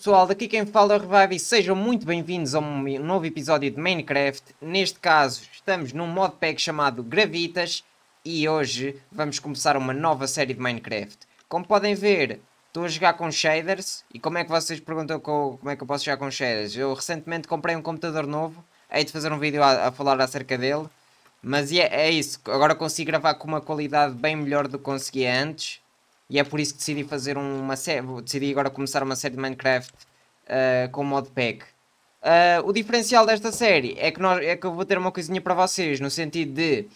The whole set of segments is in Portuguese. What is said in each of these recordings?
pessoal, daqui quem fala é o Revive e sejam muito bem-vindos a um novo episódio de Minecraft. Neste caso, estamos num modpack chamado Gravitas e hoje vamos começar uma nova série de Minecraft. Como podem ver, estou a jogar com shaders e como é que vocês perguntam como é que eu posso jogar com shaders? Eu recentemente comprei um computador novo, hei de fazer um vídeo a, a falar acerca dele. Mas é, é isso, agora consigo gravar com uma qualidade bem melhor do que conseguia antes e é por isso que decidi fazer uma série. Decidi agora começar uma série de Minecraft uh, com modpack. Uh, eh, o diferencial desta série é que, nós, é que eu vou ter uma coisinha para vocês, no sentido de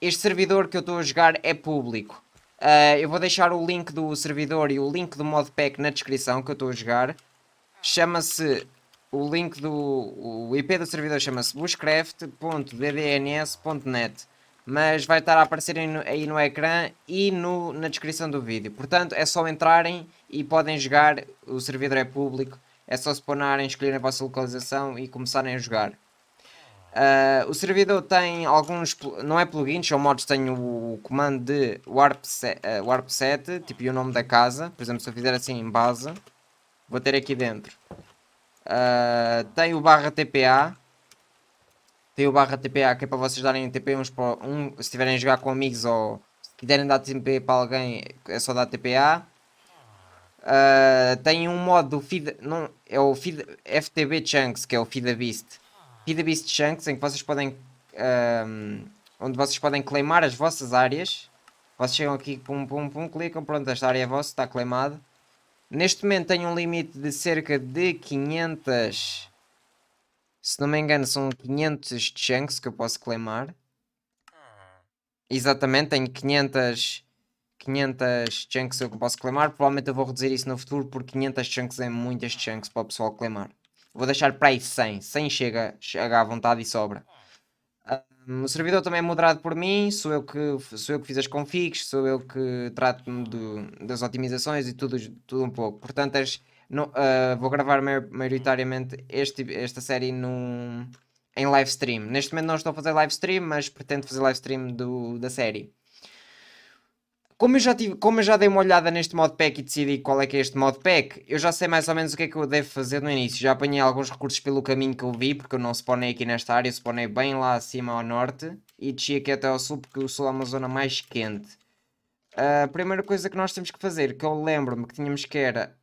este servidor que eu estou a jogar é público. Uh, eu vou deixar o link do servidor e o link do modpack na descrição que eu estou a jogar. Chama-se o link do o IP do servidor chama-se bushcraft.ddns.net mas vai estar a aparecer aí no, aí no ecrã e no, na descrição do vídeo. Portanto, é só entrarem e podem jogar, o servidor é público, é só se spawnarem, escolherem a vossa localização e começarem a jogar. Uh, o servidor tem alguns, não é plugins, são modos, tem o, o comando de warp, set, uh, ah, warp tipo e o nome da casa, por exemplo se eu fizer assim em base, vou ter aqui dentro. Uh, tem o barra TPA, tem o barra TPA que é para vocês darem TP uns para um, se estiverem a jogar com amigos ou se quiserem dar TP para alguém é só dar TPA. Uh, ah, tem um modo feed, não, é o feed, FTB Chunks, que é o Feed a Beast. Feed a Beast Chunks em que vocês podem um, onde vocês podem claimar as vossas áreas. Vocês chegam aqui, pum pum pum, clicam, pronto, esta área é vossa, está claimada. Neste momento tem um limite de cerca de 500 se não me engano, são 500 chunks que eu posso claimar. Ah. Exatamente, tenho 500, 500 chunks que eu posso claimar. Provavelmente eu vou reduzir isso no futuro porque 500 chunks é muitas chunks para o pessoal claimar. Vou deixar para aí 100. 100 chega, chega à vontade e sobra. Um, o servidor também é moderado por mim, sou eu que, sou eu que fiz as configs, sou eu que trato-me das otimizações e tudo, tudo um pouco. Portanto, as, uh, vou gravar maioritariamente este, esta série num, em live stream. Neste momento não estou a fazer live stream, mas pretendo fazer live stream do, da série. Como eu, já tive, como eu já dei uma olhada neste modpack e decidi qual é que é este modpack, eu já sei mais ou menos o que é que eu devo fazer no início. Já apanhei alguns recursos pelo caminho que eu vi, porque eu não spawnei aqui nesta área, eu spawnei bem lá acima ao norte e desci aqui até ao sul, porque o sul é uma zona mais quente. A primeira coisa que nós temos que fazer, que eu lembro-me que tínhamos que era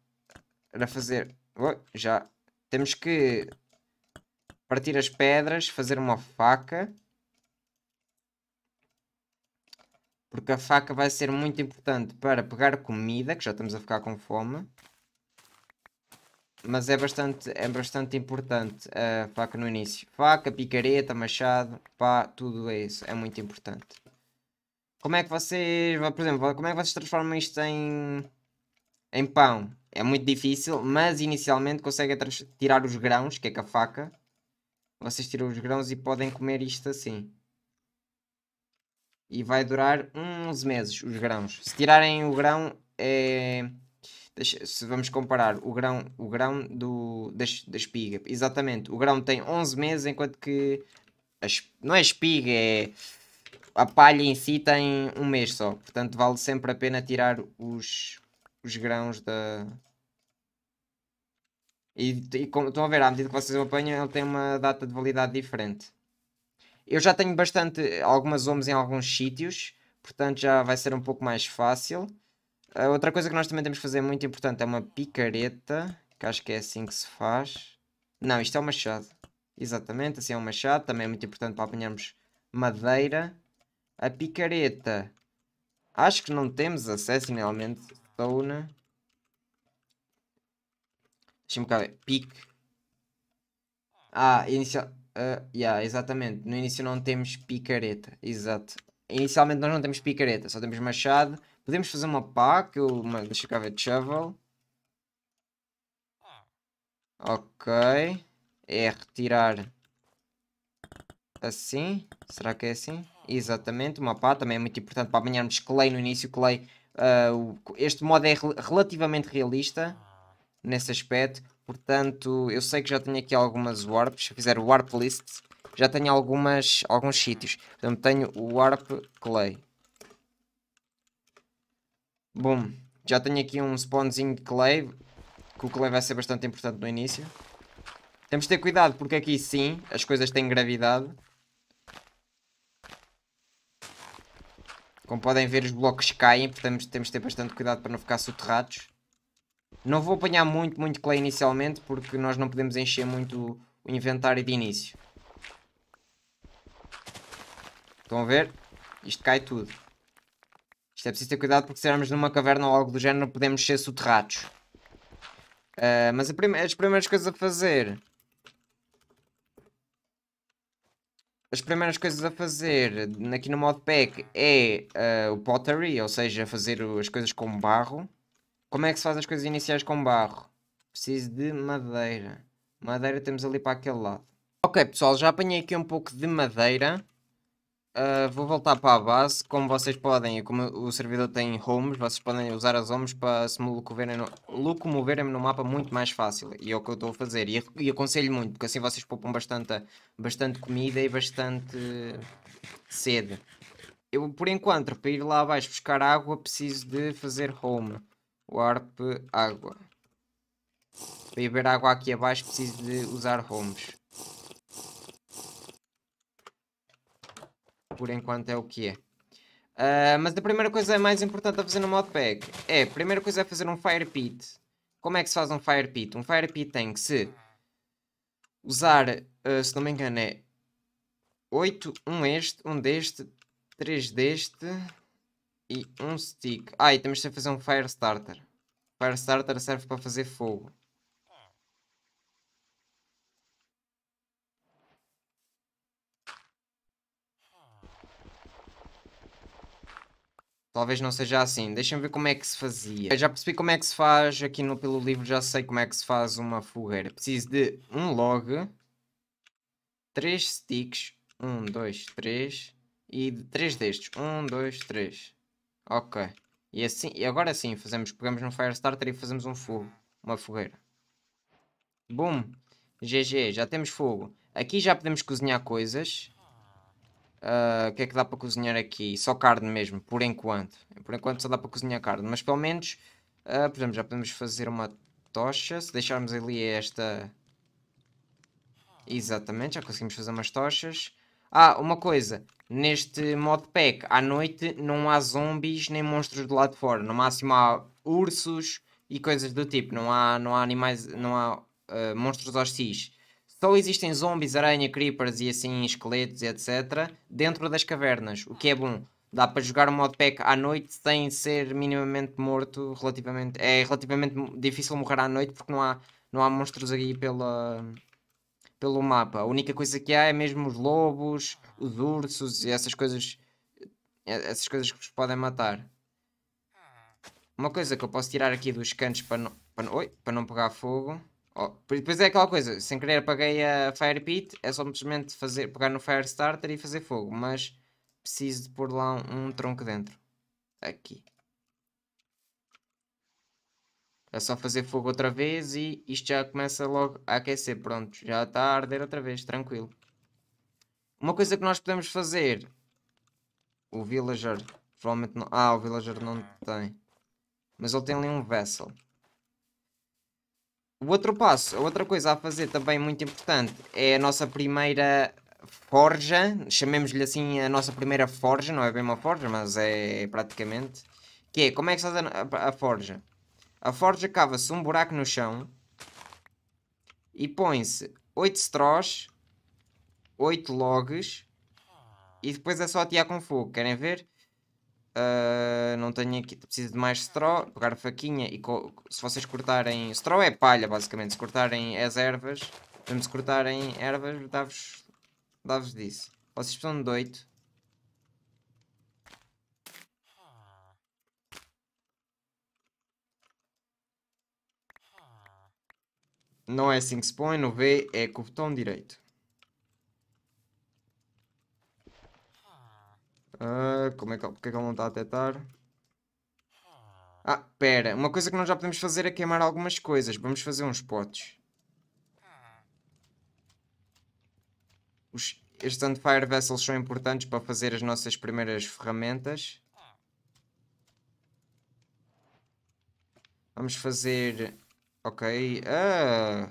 para fazer... Oh, já. Temos que partir as pedras, fazer uma faca. Porque a faca vai ser muito importante para pegar comida, que já estamos a ficar com fome. Mas é bastante, é bastante importante a faca no início. Faca, picareta, machado, pá, tudo isso é muito importante. Como é que vocês, por exemplo, como é que vocês transformam isto em, em pão? É muito difícil, mas inicialmente conseguem tirar os grãos, que é com a faca. Vocês tiram os grãos e podem comer isto assim. E vai durar uns meses, os grãos. Se tirarem o grão, é... Deixa, se vamos comparar o grão, o grão do, da, da espiga. Exatamente, o grão tem 11 meses, enquanto que... A, não é espiga, é a palha em si tem um mês só, portanto vale sempre a pena tirar os, os grãos da. E, e como estão a ver, à medida que vocês o apanham, ele tem uma data de validade diferente. Eu já tenho bastante, algumas OMs em alguns sítios, portanto já vai ser um pouco mais fácil. outra coisa que nós também temos que fazer muito importante é uma picareta, que acho que é assim que se faz. Não, isto é um machado. Exatamente, assim é um machado, também é muito importante para apanharmos madeira. A picareta, acho que não temos acesso realmente, Sauna. Deixa-me cá ver. Pique. Ah, inicial. Uh, ah, yeah, exatamente. No início não temos picareta. Exato. Inicialmente nós não temos picareta, só temos machado. Podemos fazer uma pá, que eu. Uma, deixa cá ver. Shovel. Ok. É retirar. Assim. Será que é assim? Exatamente. Uma pá também é muito importante para apanharmos clay no início. Clay Uh, este modo é relativamente realista nesse aspecto. Portanto, eu sei que já tenho aqui algumas warps. Se eu fizer warp list, já tenho algumas, alguns sítios. Portanto, tenho o warp clay. Bom, já tenho aqui um spawnzinho de clay. Que o clay vai ser bastante importante no início. Temos de ter cuidado porque aqui sim, as coisas têm gravidade. Como podem ver, os blocos caem, portanto temos de ter bastante cuidado para não ficar soterrados. Não vou apanhar muito, muito clay inicialmente, porque nós não podemos encher muito o inventário de início. Estão a ver? Isto cai tudo. Isto é preciso ter cuidado porque se estivermos numa caverna ou algo do género podemos ser soterrados. Uh, mas as primeiras coisas a fazer As primeiras coisas a fazer eh, aqui no modpack é uh, o pottery, ou seja, fazer as coisas com barro. Como é que se faz as coisas iniciais com barro? Preciso de madeira. Madeira temos ali para aquele lado. Ok pessoal, já apanhei aqui um pouco de madeira. Ah, vou voltar para a base. Como vocês podem, como o servidor tem homes, vocês podem usar as homes para se locomoverem no, locomoverem no mapa muito mais fácil. E é o que eu estou a fazer. E, e aconselho muito, porque assim vocês poupam bastante, bastante comida e bastante sede. Eu, por enquanto, para ir lá abaixo buscar água, preciso de fazer home. Warp água. Para ir ver água aqui abaixo, preciso de usar homes. por enquanto é o que é. Uh, mas a primeira coisa mais importante a fazer no modpack é, a primeira coisa é fazer um fire pit. Como é que se faz um fire pit? Um fire pit tem que se usar, uh, se não me engano é 8, um este, um deste, 3 deste e um stick. Ah, e temos que fazer um fire starter. Fire starter serve para fazer fogo. Talvez não seja assim. Deixa-me ver como é que se fazia. Eu já percebi como é que se faz aqui no pelo livro, já sei como é que se faz uma fogueira. Preciso de um log, três sticks, um, dois, três, e de três destes. Um, dois, três. Ok. E assim, e agora sim, fazemos, pegamos no Firestarter e fazemos um fogo, uma fogueira. Boom. GG, já temos fogo. Aqui já podemos cozinhar coisas. Ah, o que é que dá para cozinhar aqui? Só carne mesmo, por enquanto. Por enquanto só dá para cozinhar carne, mas pelo menos, uh, por exemplo, já podemos fazer uma tocha. Se deixarmos ali esta... Exatamente, já conseguimos fazer umas tochas. Ah, uma coisa. Neste modpack, à noite, não há zombies nem monstros do lado de fora. No máximo há ursos e coisas do tipo. Não há, não há animais, não há uh, monstros hostis só existem zombies, aranha, creepers e assim esqueletos e etc. dentro das cavernas, o que é bom. Dá para jogar o um modpack à noite sem ser minimamente morto. Relativamente, é relativamente difícil morrer à noite porque não há, não há monstros aqui pela, pelo mapa. A única coisa que há é mesmo os lobos, os ursos e essas coisas. Essas coisas que vos podem matar. Uma coisa que eu posso tirar aqui dos cantos para não, para, oi, para não pegar fogo Oh, depois é aquela coisa, sem querer apaguei a Fire Pit, é só simplesmente fazer, pegar no Fire Starter e fazer fogo, mas preciso de pôr lá um, um tronco dentro. Aqui. É só fazer fogo outra vez e isto já começa logo a aquecer. Pronto, já está a arder outra vez, tranquilo. Uma coisa que nós podemos fazer. O villager. Provavelmente não. Ah, o villager não tem. Mas ele tem ali um vessel. O outro passo, a outra coisa a fazer também muito importante é a nossa primeira forja, chamemos-lhe assim a nossa primeira forja, não é bem uma forja, mas é praticamente. Que é, como é que se faz a, a forja? A forja cava-se um buraco no chão e põe-se 8 straws, 8 logs e depois é só atear com fogo, querem ver? Uh, não tenho aqui, preciso de mais straw. Pegar a faquinha e se vocês cortarem. Straw é palha, basicamente. Se cortarem as ervas, mesmo se cortarem ervas, dá-vos dá disso. Vocês precisam de 8. Não é assim que se põe, no V é com o botão direito. Ah, como é que, porque é que ele não está a detectar? Ah, pera. Uma coisa que nós já podemos fazer é queimar algumas coisas. Vamos fazer uns potes. Os, estes Unfire Vessels são importantes para fazer as nossas primeiras ferramentas. Vamos fazer... Ok. Ah,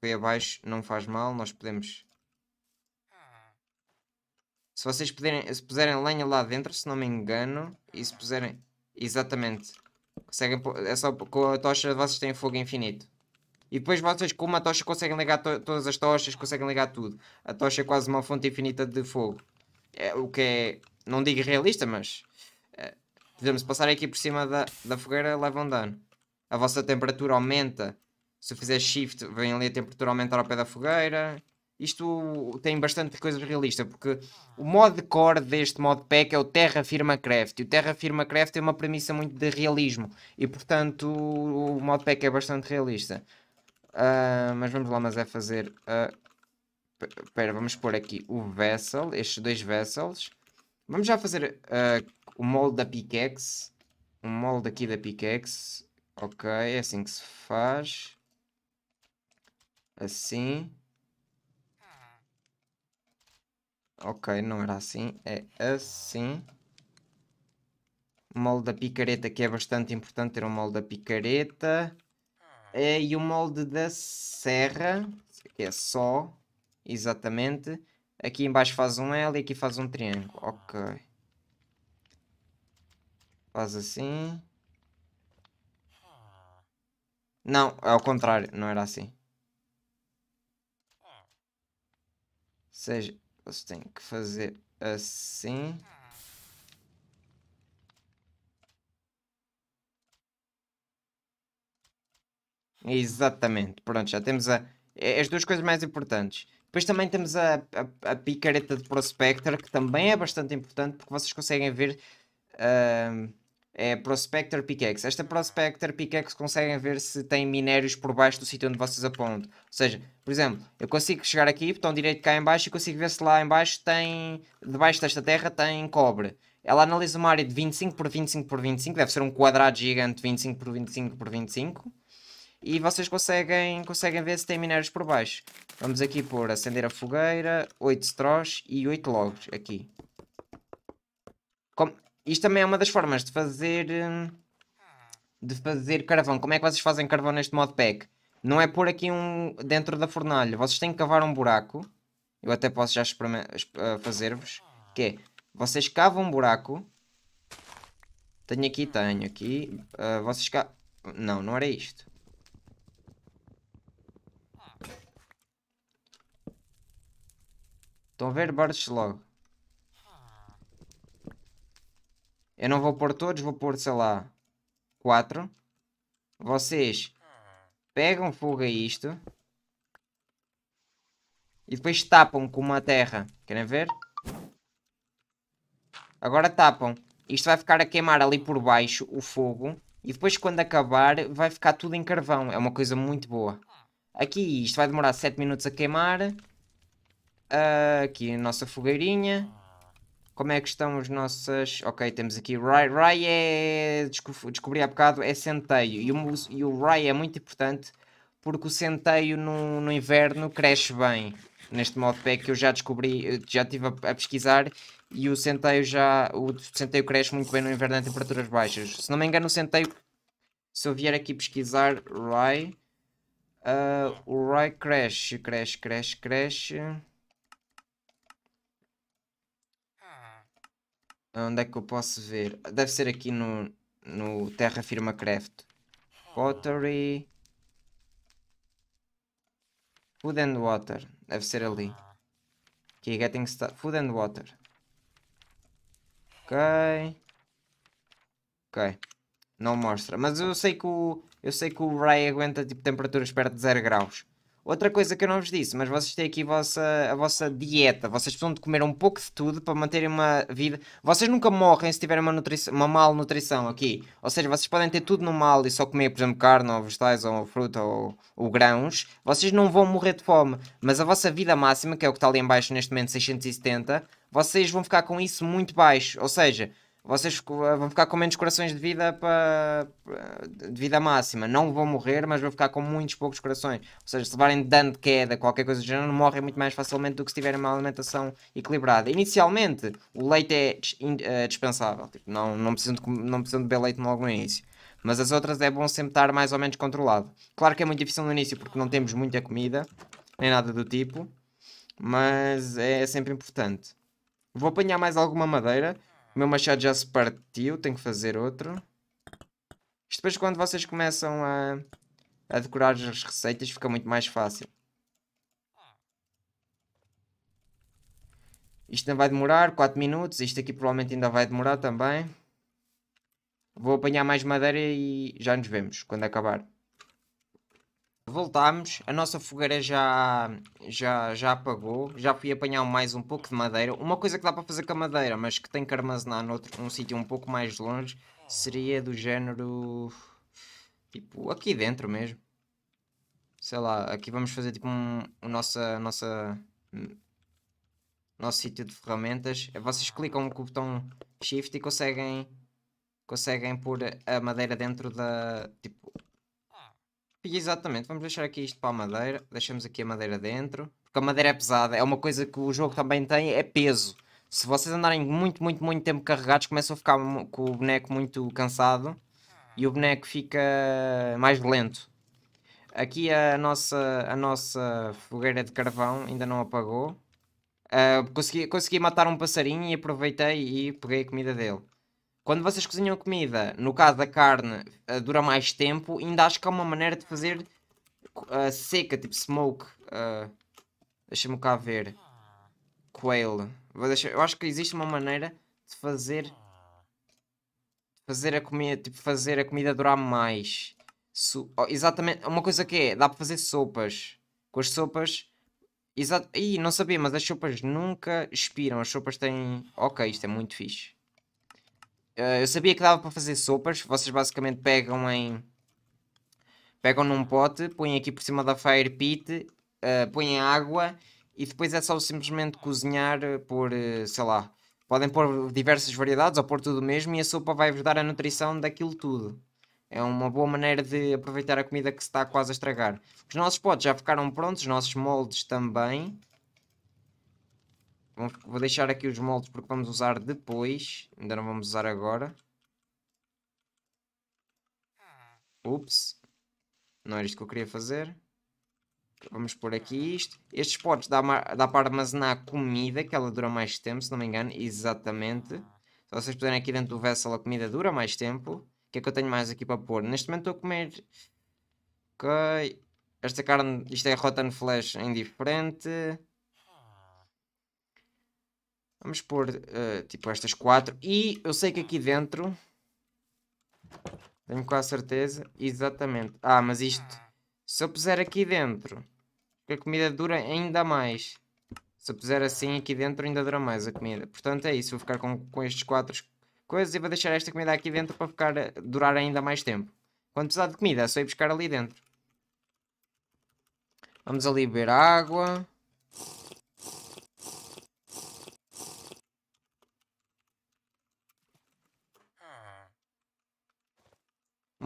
foi abaixo. Não faz mal. Nós podemos se vocês puderem, se puserem lenha lá dentro, se não me engano, e se puserem... Exatamente. Conseguem, é só com a tocha vocês têm fogo infinito. E depois vocês com uma tocha conseguem ligar to todas as tochas, conseguem ligar tudo. A tocha é quase uma fonte infinita de fogo. É, o que é, não digo realista, mas... É, podemos passar aqui por cima da, da fogueira, levam dano. A vossa temperatura aumenta. Se eu fizer shift, vem ali a temperatura aumentar ao pé da fogueira. Isto tem bastante coisa realista, porque o modo core deste modpack é o Terra Firma Craft. E o Terra Firma Craft tem é uma premissa muito de realismo. E portanto o modpack é bastante realista. Uh, mas vamos lá, mas é fazer. Espera, uh, vamos pôr aqui o Vessel, estes dois Vessels. Vamos já fazer uh, o molde da pickaxe. O molde aqui da pickaxe. Ok, é assim que se faz. Assim. Ok, não era assim. É assim. O molde da picareta, que é bastante importante ter um molde da picareta. É, e o molde da serra, que é só, exatamente. Aqui embaixo faz um L e aqui faz um triângulo. Ok. Faz assim. Não, é ao contrário, não era assim. Ou seja, você tem que fazer assim. Exatamente, pronto, já temos a, é, as duas coisas mais importantes. Depois também temos a, a, a picareta de Prospector, que também é bastante importante, porque vocês conseguem ver... Uh, é Prospector Pickaxe. Esta Prospector Pickaxe conseguem ver se tem minérios por baixo do sítio onde vocês apontam. Ou seja, por exemplo, eu consigo chegar aqui, botão direito cá em baixo, e consigo ver se lá em baixo tem, debaixo desta terra tem cobre. Ela analisa uma área de 25 por 25 por 25, deve ser um quadrado gigante 25 por 25 por 25. E vocês conseguem, conseguem ver se tem minérios por baixo. Vamos aqui por acender a fogueira, 8 straws e 8 logs aqui. Como, isto também é uma das formas de fazer... Hum, de fazer carvão. Como é que vocês fazem carvão neste modpack? Não é pôr aqui um dentro da fornalha. Vocês têm que cavar um buraco. Eu até posso já eh, fazer-vos. Que é, vocês cavam um buraco. Tenho aqui, tenho aqui. Uh, vocês cavam... Não, não era isto. Estão a ver? Birds logo. Eu não vou pôr todos, vou pôr, sei lá, 4. Vocês pegam fogo a isto. E depois tapam com uma terra. Querem ver? Agora tapam. Isto vai ficar a queimar ali por baixo o fogo. E depois quando acabar vai ficar tudo em carvão. É uma coisa muito boa. Aqui isto vai demorar 7 minutos a queimar. Uh, aqui a nossa fogueirinha. Como é que estão as nossas. Ok, temos aqui Rai. Rai é. Descobri há bocado, é centeio. E o, e o Rai é muito importante porque o centeio no, no inverno cresce bem. Neste modo pack que eu já descobri, já estive a, a pesquisar e o centeio já. O centeio cresce muito bem no inverno em temperaturas baixas. Se não me engano, o centeio. Se eu vier aqui pesquisar Rai. Uh, o Rai cresce, cresce, cresce, cresce. Onde é que eu posso ver? Deve ser aqui no, no Terra Firma Craft. Pottery. Food and Water. Deve ser ali. Aqui, Getting Started. Food and Water. Ok. Ok. Não mostra. Mas eu sei que o, eu sei que o Ray aguenta tipo temperaturas perto de 0 graus. Outra coisa que eu não vos disse, mas vocês têm aqui a vossa, a vossa dieta. Vocês precisam de comer um pouco de tudo para manterem uma vida. Vocês nunca morrem se tiverem uma, uma malnutrição aqui. Ou seja, vocês podem ter tudo no mal e só comer, por exemplo, carne ou vegetais ou fruta ou, ou grãos. Vocês não vão morrer de fome. Mas a vossa vida máxima, que é o que está ali embaixo neste momento, 670, vocês vão ficar com isso muito baixo. Ou seja, vocês vão ficar com menos corações de vida para de vida máxima. Não vão morrer, mas vão ficar com muitos poucos corações. Ou seja, se levarem dano de queda, qualquer coisa do género, morrem muito mais facilmente do que se tiverem uma alimentação equilibrada. Inicialmente, o leite é eh, dispensável. Tipo, não, não, precisam de, não precisam de beber leite logo no início. Mas as outras é bom sempre estar mais ou menos controlado. Claro que é muito difícil no início porque não temos muita comida, nem nada do tipo. Mas é, é sempre importante. Vou apanhar mais alguma madeira o meu machado já se partiu, tenho que fazer outro. Isto depois quando vocês começam a, a decorar as receitas fica muito mais fácil. Isto não vai demorar 4 minutos. Isto aqui provavelmente ainda vai demorar também. Vou apanhar mais madeira e já nos vemos quando acabar. Voltámos, a nossa fogueira já, já, já apagou, já fui apanhar mais um pouco de madeira. Uma coisa que dá para fazer com a madeira, mas que tem que armazenar noutro, num sítio um pouco mais longe, seria do género... Tipo, aqui dentro mesmo. Sei lá, aqui vamos fazer tipo um, um nossa, nossa, nosso sítio de ferramentas. Vocês clicam com o botão Shift e conseguem, conseguem pôr a madeira dentro da... Tipo, Exatamente, vamos deixar aqui isto para a madeira, deixamos aqui a madeira dentro, porque a madeira é pesada, é uma coisa que o jogo também tem, é peso. Se vocês andarem muito, muito, muito tempo carregados, começam a ficar com o boneco muito cansado e o boneco fica mais lento. Aqui a nossa, a nossa fogueira de carvão ainda não apagou. Uh, consegui, consegui matar um passarinho e aproveitei e peguei a comida dele. Quando vocês cozinham comida, no caso da carne, uh, dura mais tempo, ainda acho que há uma maneira de fazer uh, seca, tipo smoke. Uh, Deixa-me cá ver. Quail. Deixar, eu acho que existe uma maneira de fazer. Fazer a comida, tipo, fazer a comida durar mais. Su oh, exatamente, uma coisa que é, dá para fazer sopas. Com as sopas Exato. Ih, não sabia, mas as sopas nunca expiram. As sopas têm. Ok, isto é muito fixe. Uh, eu sabia que dava para fazer sopas. Vocês basicamente pegam em. Pegam num pote, põem aqui por cima da fire pit, uh, põem água e depois é só simplesmente cozinhar eh, por, uh, sei lá, podem pôr diversas variedades ou pôr tudo mesmo e a sopa vai-vos dar a nutrição daquilo tudo. É uma boa maneira de aproveitar a comida que se está quase a estragar. Os nossos potes já ficaram prontos, os nossos moldes também vou deixar aqui os moldes porque vamos usar depois. Ainda não vamos usar agora. Ups. Não era isto que eu queria fazer. Vamos pôr aqui isto. Estes potes dá, dá para armazenar comida, que ela dura mais tempo, se não me engano. Exatamente. Se vocês puderem aqui dentro do vessel, a comida dura mais tempo. O que é que eu tenho mais aqui para pôr? Neste momento estou a comer... Ok. Esta carne, isto é rotten flesh é indiferente. Vamos pôr uh, tipo estas quatro. E eu sei que aqui dentro. Tenho quase certeza. Exatamente. Ah, mas isto. Se eu puser aqui dentro. A comida dura ainda mais. Se eu puser assim aqui dentro, ainda dura mais a comida. Portanto, é isso. Vou ficar com, com estes quatro coisas e vou deixar esta comida aqui dentro para ficar, eh, durar ainda mais tempo. Quando precisar de comida, é só ir buscar ali dentro. Vamos ali beber água.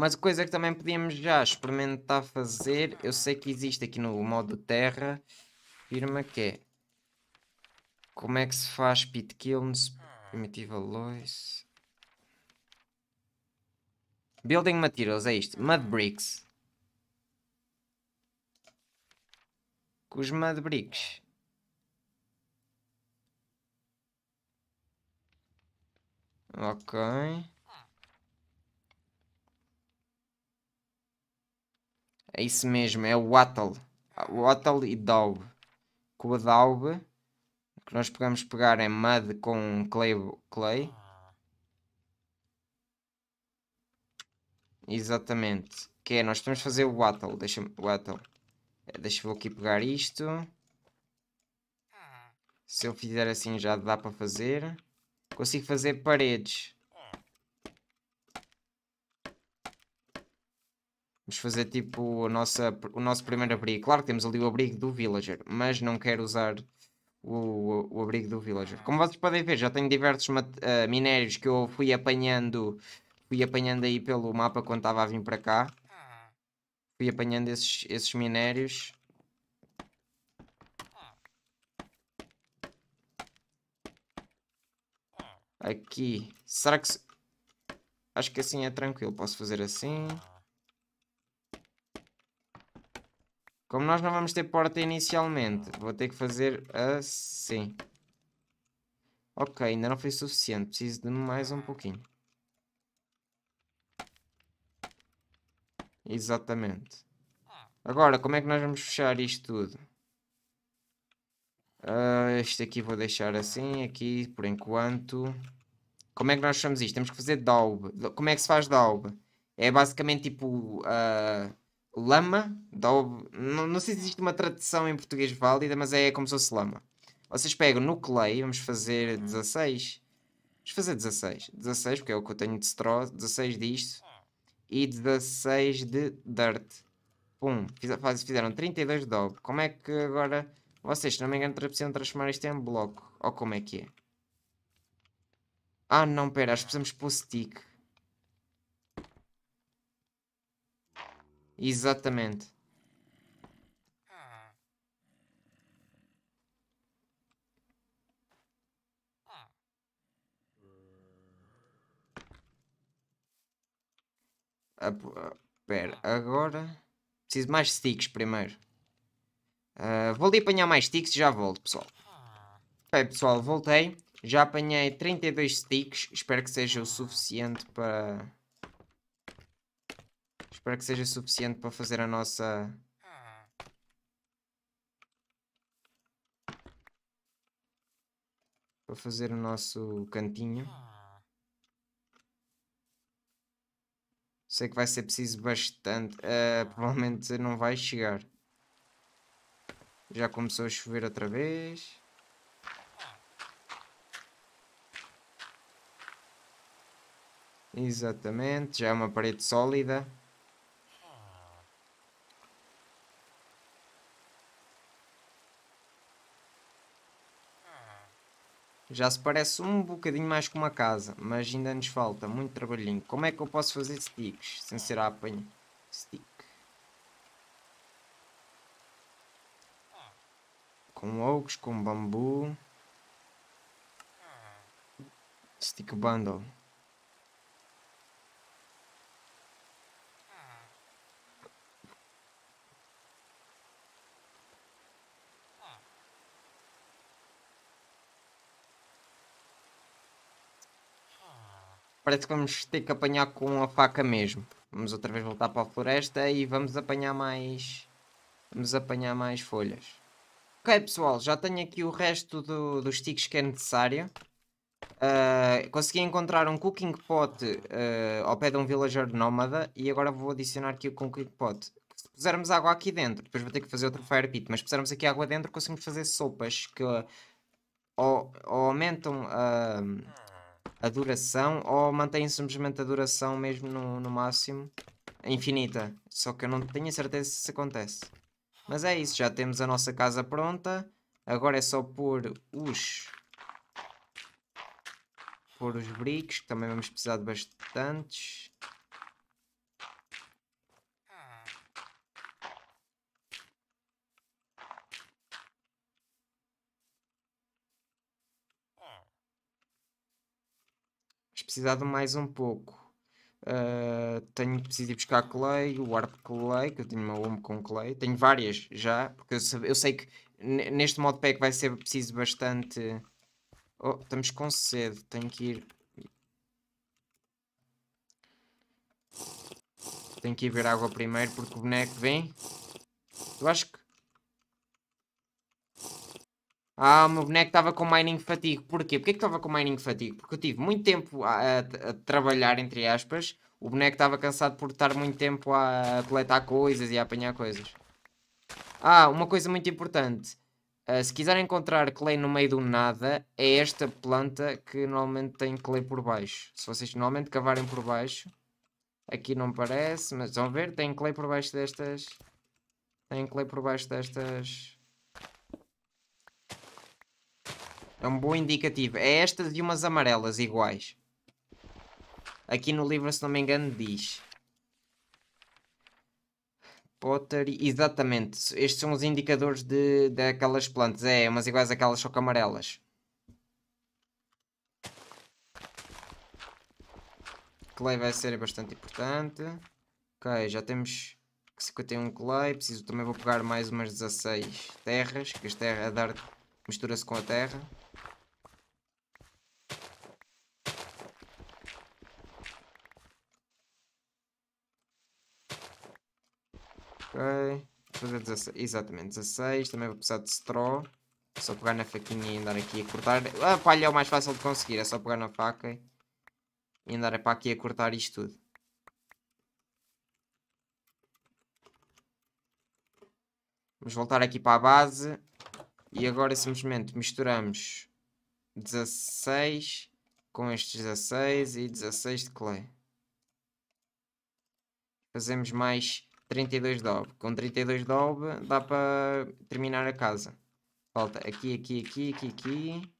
Mas coisa que também podíamos já experimentar fazer, eu sei que existe aqui no modo terra, firma que é como é que se faz pit kilns, primitiva lois, building materials, é isto, mud bricks. Com os mud bricks Ok. É isso mesmo, é o Wattle. Wattle e Daub. Com a Daub, que nós podemos pegar é Mud com Clay. clay. Exatamente. Que é, nós temos de fazer o Wattle. Deixa-me. Wattle. É, Deixa eu aqui pegar isto. Se eu fizer assim já dá para fazer. Consigo fazer paredes. Vamos fazer tipo a nossa, o nosso primeiro abrigo. Claro que temos ali o abrigo do villager, mas não quero usar o, o, o abrigo do villager. Como vocês podem ver, já tenho diversos uh, minérios que eu fui apanhando, fui apanhando aí pelo mapa quando estava a vir para cá. Fui apanhando esses, esses minérios. Aqui. Será que... Se... Acho que assim é tranquilo. Posso fazer assim. Como nós não vamos ter porta inicialmente, vou ter que fazer assim. Ok, ainda não foi suficiente. Preciso de mais um pouquinho. Exatamente. Agora, como é que nós vamos fechar isto tudo? Uh, este aqui vou deixar assim, aqui, por enquanto. Como é que nós fechamos isto? Temos que fazer daub. Como é que se faz daub? É basicamente tipo... Uh, lama. do Não, não, sei se existe uma tradução em português válida, mas é como se fosse lama. Vocês pegam no clay, vamos fazer 16. Hum. Vamos fazer 16. 16, porque é o que eu tenho de straw, 16 disto. E 16 de dirt. Pum, fizeram 32 de dobre. Como é que agora... Vocês, se não me engano, precisam transformar isto em bloco. Ou como é que é? Ah, não, pera, acho que precisamos pôr stick. Exatamente. Ah. Ah, ah, agora preciso de mais sticks primeiro. Uh, vou ali apanhar mais sticks e já volto, pessoal. Bem, pessoal, voltei. Já apanhei 32 sticks. Espero que seja o suficiente para Espero que seja suficiente para fazer a nossa... Para fazer o nosso cantinho. Sei que vai ser preciso bastante. Uh, provavelmente não vai chegar. Já começou a chover outra vez. Exatamente, já é uma parede sólida. Já se parece um bocadinho mais com uma casa, mas ainda nos falta muito trabalhinho. Como é que eu posso fazer sticks sem ser a apanho? Stick. Com oaks, com bambu. Stick bundle. parece que vamos ter que apanhar com a faca mesmo. Vamos outra vez voltar para a floresta e vamos apanhar mais... Vamos apanhar mais folhas. Ok, pessoal, já tenho aqui o resto do, dos sticks que é necessário. Uh, consegui encontrar um cooking pot uh, ao pé de um villager nómada e agora vou adicionar aqui o cooking pot. Se pusermos água aqui dentro, depois vou ter que fazer outro fire pit, mas se pusermos aqui água dentro conseguimos fazer sopas que uh, ah, ou, ou aumentam a duração ou mantém simplesmente a duração mesmo no, no máximo infinita. Só que eu não tenho certeza se isso acontece. Mas é isso, já temos a nossa casa pronta. Agora é só pôr os... Pôr os bricks, que também vamos precisar de bastantes. precisado mais um pouco. Uh, tenho preciso ir buscar clay, o warp clay, que eu tenho uma home com clay. Tenho várias já, porque eu, eu sei que neste modpack vai ser preciso bastante... Oh, estamos com sede, tenho que ir... Tenho que ir ver água primeiro, porque o boneco vem. Eu acho que ah, o meu boneco estava com mining fatigue. Porquê? Porquê que estava com mining fatigue? Porque eu tive muito tempo a, a, a trabalhar, entre aspas. O boneco estava cansado por estar muito tempo a coletar coisas e a apanhar coisas. Ah, uma coisa muito importante. Uh, se quiserem encontrar clay no meio do nada, é esta planta que normalmente tem clay por baixo. Se vocês normalmente cavarem por baixo, aqui não parece, mas vão ver, tem clay por baixo destas. Tem clay por baixo destas É um bom indicativo. É esta de umas amarelas iguais. Aqui no livro, se não me engano, diz. Pottery. Exatamente. Estes são os indicadores de, daquelas plantas. É, umas iguais àquelas, só que amarelas. Clay vai ser bastante importante. Ok, já temos 51 clay. Preciso também vou pegar mais umas 16 terras, que a terra a dar mistura-se com a terra. Ok. fazer 16. Exatamente, 16. Também vou precisar de straw. É só pegar na faquinha e andar aqui a cortar. A ah, palha é o mais fácil de conseguir. É só pegar na faca e andar para aqui a cortar isto tudo. Vamos voltar aqui para a base. E agora simplesmente misturamos 16 com estes 16 e 16 de clay. Fazemos mais 32 dob. Com 32 dob dá para terminar a casa. Falta aqui, aqui, aqui, aqui, aqui.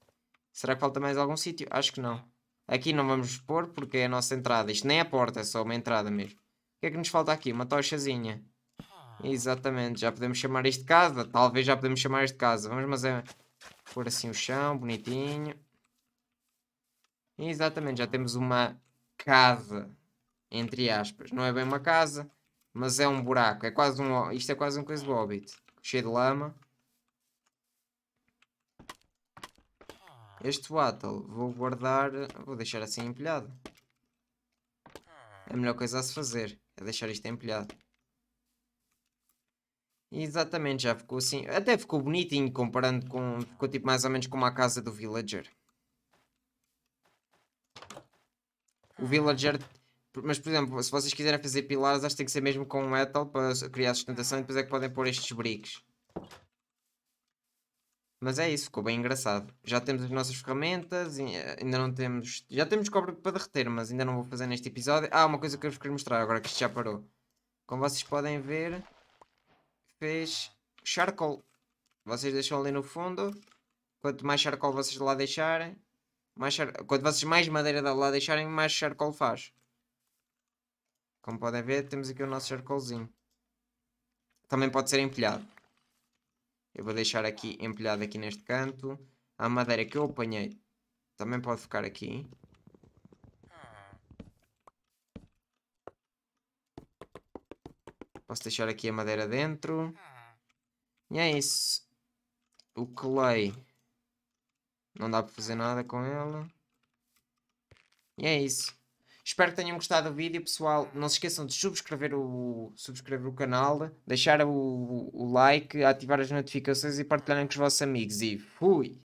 Será que falta mais algum sítio? Acho que não. Aqui não vamos pôr porque é a nossa entrada. Isto nem é a porta, é só uma entrada mesmo. O que é que nos falta aqui? Uma tochazinha. Exatamente, já podemos chamar isto de casa. Talvez já podemos chamar isto de casa. Vamos mas é pôr assim o chão, bonitinho. Exatamente, já temos uma casa. Entre aspas. Não é bem uma casa mas é um buraco. É quase um... Isto é quase uma coisa do Hobbit. Cheio de lama. Este Wattle vou guardar... Vou deixar assim empilhado. É a melhor coisa a se fazer é deixar isto empilhado. Exatamente, já ficou assim. Até ficou bonitinho comparando com... Ficou tipo mais ou menos como a casa do Villager. O Villager mas, por exemplo, se vocês quiserem fazer pilares, acho que tem que ser mesmo com metal para criar sustentação e depois é que podem pôr estes bricks. Mas é isso, ficou bem engraçado. Já temos as nossas ferramentas, eh, ainda não temos. Já temos cobre para derreter, mas ainda não vou fazer neste episódio. Ah, uma coisa que eu vos queria mostrar agora que isto já parou. Como vocês podem ver, fez charcoal. Vocês deixam ali no fundo. Quanto mais charcoal vocês lá deixarem, mais char... quanto vocês mais madeira lá deixarem, mais charcoal faz. Como podem ver, temos aqui o nosso charcoalzinho. Também pode ser empilhado. Eu vou deixar aqui empilhado aqui neste canto. A madeira que eu apanhei também pode ficar aqui. Posso deixar aqui a madeira dentro. E é isso. O clay. Não dá para fazer nada com ela. E é isso. Espero que tenham gostado do vídeo, pessoal. Não se esqueçam de subscrever o, subscrever o canal, deixar o, o like, ativar as notificações e partilharem com os vossos amigos. E fui!